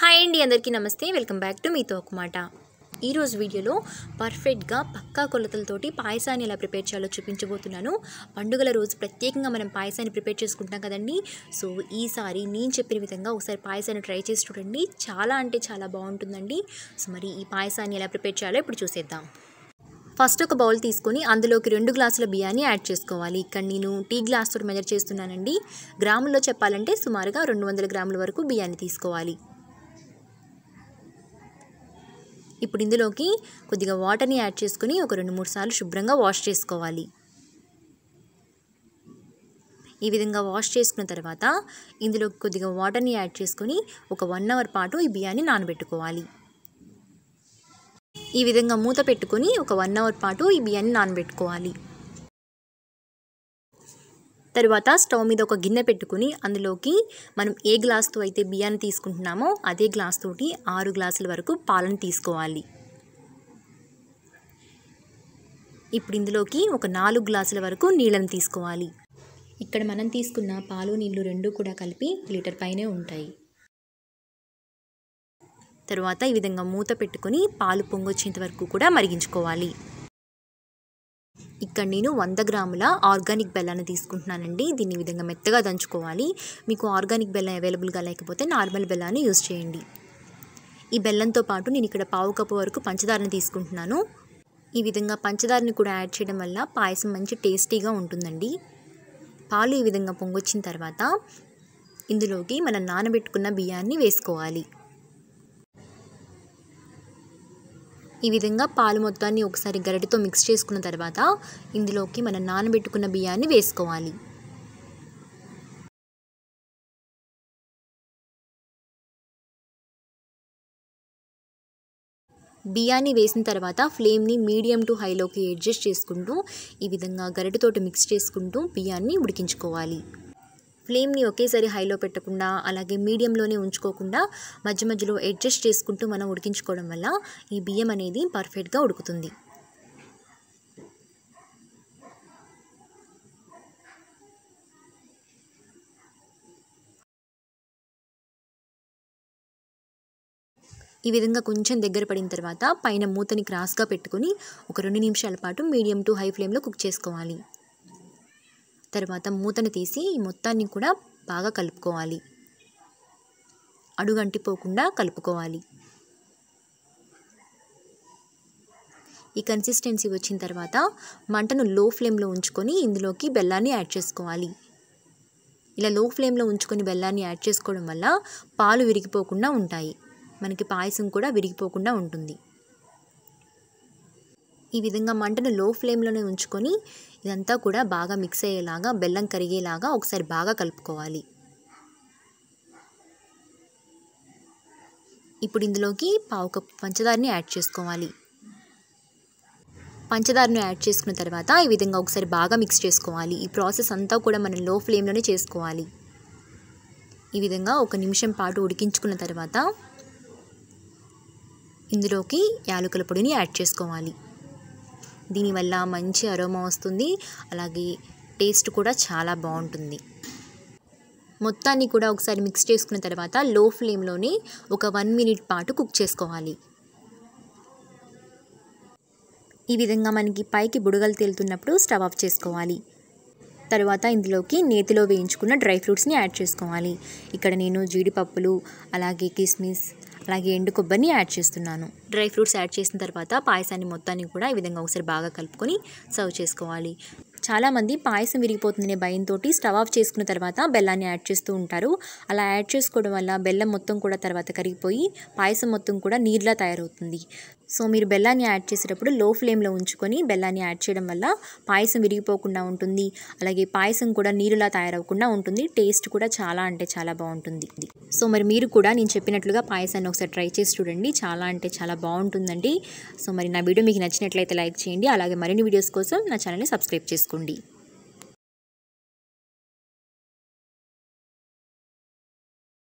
hi అండి అందరికీ నమస్తే వెల్కమ్ బ్యాక్ టు మీతో ఒక మాట ఈరోజు వీడియోలో పర్ఫెక్ట్గా పక్కా కొలతలతోటి పాయసాన్ని ఎలా ప్రిపేర్ చేయాలో చూపించబోతున్నాను పండుగల రోజు ప్రత్యేకంగా మనం పాయసాన్ని ప్రిపేర్ చేసుకుంటాం కదండి సో ఈసారి నేను చెప్పిన విధంగా ఒకసారి పాయసాన్ని ట్రై చేసి చూడండి చాలా అంటే చాలా బాగుంటుందండి సో మరి ఈ పాయసాన్ని ఎలా ప్రిపేర్ చేయాలో ఇప్పుడు చూసేద్దాం ఫస్ట్ ఒక బౌల్ తీసుకొని అందులోకి రెండు గ్లాసుల బియ్యాన్ని యాడ్ చేసుకోవాలి ఇక్కడ నేను టీ గ్లాస్తో మెజర్ చేస్తున్నానండి గ్రాముల్లో చెప్పాలంటే సుమారుగా రెండు వందల గ్రాముల వరకు బియ్యాన్ని తీసుకోవాలి ఇప్పుడు ఇందులోకి కొద్దిగా వాటర్ని యాడ్ చేసుకుని ఒక రెండు మూడు సార్లు శుభ్రంగా వాష్ చేసుకోవాలి ఈ విధంగా వాష్ చేసుకున్న తర్వాత ఇందులో కొద్దిగా వాటర్ని యాడ్ చేసుకొని ఒక వన్ అవర్ పాటు ఈ బియ్యాన్ని నానబెట్టుకోవాలి ఈ విధంగా మూత పెట్టుకొని ఒక వన్ అవర్ పాటు ఈ బియ్యాన్ని నానబెట్టుకోవాలి తర్వాత స్టవ్ మీద ఒక గిన్నె పెట్టుకుని అందులోకి మనం ఏ గ్లాస్తో అయితే బియ్యాన్ని తీసుకుంటున్నామో అదే గ్లాస్ తోటి ఆరు గ్లాసుల వరకు పాలను తీసుకోవాలి ఇప్పుడు ఇందులోకి ఒక నాలుగు గ్లాసుల వరకు నీళ్ళని తీసుకోవాలి ఇక్కడ మనం తీసుకున్న పాలు నీళ్లు రెండు కూడా కలిపి లీటర్ పైనే ఉంటాయి తరువాత ఈ విధంగా మూత పెట్టుకుని పాలు పొంగొచ్చేంత వరకు కూడా మరిగించుకోవాలి ఇక్కడ నేను వంద గ్రాముల ఆర్గానిక్ బెల్లాన్ని తీసుకుంటున్నానండి దీన్ని ఈ విధంగా మెత్తగా దంచుకోవాలి మీకు ఆర్గానిక్ బెల్లం అవైలబుల్గా లేకపోతే నార్మల్ బెల్లాన్ని యూజ్ చేయండి ఈ బెల్లంతో పాటు నేను ఇక్కడ పావు కప్పు వరకు పంచదారని తీసుకుంటున్నాను ఈ విధంగా పంచదారని కూడా యాడ్ చేయడం వల్ల పాయసం మంచి టేస్టీగా ఉంటుందండి పాలు ఈ విధంగా పొంగొచ్చిన తర్వాత ఇందులోకి మనం నానబెట్టుకున్న బియ్యాన్ని వేసుకోవాలి ఈ విధంగా పాలు మొత్తాన్ని ఒకసారి గరిటెతో మిక్స్ చేసుకున్న తర్వాత ఇందులోకి మనం నానబెట్టుకున్న బియ్యాన్ని వేసుకోవాలి బియ్యాన్ని వేసిన తర్వాత ఫ్లేమ్ని మీడియం టు హైలోకి అడ్జస్ట్ చేసుకుంటూ ఈ విధంగా గరిటెతోటి మిక్స్ చేసుకుంటూ బియ్యాన్ని ఉడికించుకోవాలి ఫ్లేమ్ని ఒకేసారి హైలో పెట్టకుండా అలాగే మీడియంలోనే ఉంచుకోకుండా మధ్య మధ్యలో అడ్జస్ట్ చేసుకుంటూ మనం ఉడికించుకోవడం వల్ల ఈ బియ్యం అనేది పర్ఫెక్ట్గా ఉడుకుతుంది ఈ విధంగా కొంచెం దగ్గర పడిన తర్వాత పైన మూతని క్రాస్గా పెట్టుకుని ఒక రెండు నిమిషాల పాటు మీడియం టు హై ఫ్లేమ్లో కుక్ చేసుకోవాలి తర్వాత మూతను తీసి ఈ మొత్తాన్ని కూడా బాగా కలుపుకోవాలి అడుగంటిపోకుండా కలుపుకోవాలి ఈ కన్సిస్టెన్సీ వచ్చిన తర్వాత మంటను లో ఫ్లేమ్లో ఉంచుకొని ఇందులోకి బెల్లాన్ని యాడ్ చేసుకోవాలి ఇలా లో ఫ్లేమ్లో ఉంచుకొని బెల్లాన్ని యాడ్ చేసుకోవడం వల్ల పాలు విరిగిపోకుండా ఉంటాయి మనకి పాయసం కూడా విరిగిపోకుండా ఉంటుంది ఈ విధంగా మంటను లో ఫ్లేమ్లోనే ఉంచుకొని ఇదంతా కూడా బాగా మిక్స్ అయ్యేలాగా బెల్లం కరిగేలాగా ఒకసారి బాగా కలుపుకోవాలి ఇప్పుడు ఇందులోకి పావు కప్పు పంచదారని యాడ్ చేసుకోవాలి పంచదారను యాడ్ చేసుకున్న తర్వాత ఈ విధంగా ఒకసారి బాగా మిక్స్ చేసుకోవాలి ఈ ప్రాసెస్ అంతా కూడా మనం లో ఫ్లేమ్లోనే చేసుకోవాలి ఈ విధంగా ఒక నిమిషం పాటు ఉడికించుకున్న తర్వాత ఇందులోకి యాలకుల పొడిని యాడ్ చేసుకోవాలి దీనివల్ల మంచి అరోమా వస్తుంది అలాగే టేస్ట్ కూడా చాలా బాగుంటుంది మొత్తాన్ని కూడా ఒకసారి మిక్స్ చేసుకున్న తర్వాత లో ఫ్లేమ్లోనే ఒక వన్ మినిట్ పాటు కుక్ చేసుకోవాలి ఈ విధంగా మనకి పైకి బుడగలు తేలుతున్నప్పుడు స్టవ్ ఆఫ్ చేసుకోవాలి తర్వాత ఇందులోకి నేతిలో వేయించుకున్న డ్రై ఫ్రూట్స్ని యాడ్ చేసుకోవాలి ఇక్కడ నేను జీడిపప్పులు అలాగే కిస్మిస్ అలాగే ఎండు కొబ్బరిని యాడ్ చేస్తున్నాను డ్రై ఫ్రూట్స్ యాడ్ చేసిన తర్వాత పాయసాన్ని మొత్తాన్ని కూడా ఈ విధంగా ఒకసారి బాగా కలుపుకొని సర్వ్ చేసుకోవాలి చాలామంది పాయసం విరిగిపోతుందనే భయంతో స్టవ్ ఆఫ్ చేసుకున్న తర్వాత బెల్లాన్ని యాడ్ చేస్తూ ఉంటారు అలా యాడ్ చేసుకోవడం వల్ల బెల్లం మొత్తం కూడా తర్వాత కరిగిపోయి పాయసం మొత్తం కూడా నీరులా తయారవుతుంది సో మీరు బెల్లాన్ని యాడ్ చేసేటప్పుడు లో ఫ్లేమ్లో ఉంచుకొని బెల్లాన్ని యాడ్ చేయడం వల్ల పాయసం విరిగిపోకుండా ఉంటుంది అలాగే పాయసం కూడా నీరులా తయారవకుండా ఉంటుంది టేస్ట్ కూడా చాలా అంటే చాలా బాగుంటుంది సో మరి మీరు కూడా నేను చెప్పినట్లుగా పాయసాన్ని ఒకసారి ట్రై చేసి చూడండి చాలా అంటే చాలా బాగుంటుందండి సో మరి నా వీడియో మీకు నచ్చినట్లయితే లైక్ చేయండి అలాగే మరిన్ని వీడియోస్ కోసం నా ఛానల్ని సబ్స్క్రైబ్ చేసుకోండి చేసుకోండి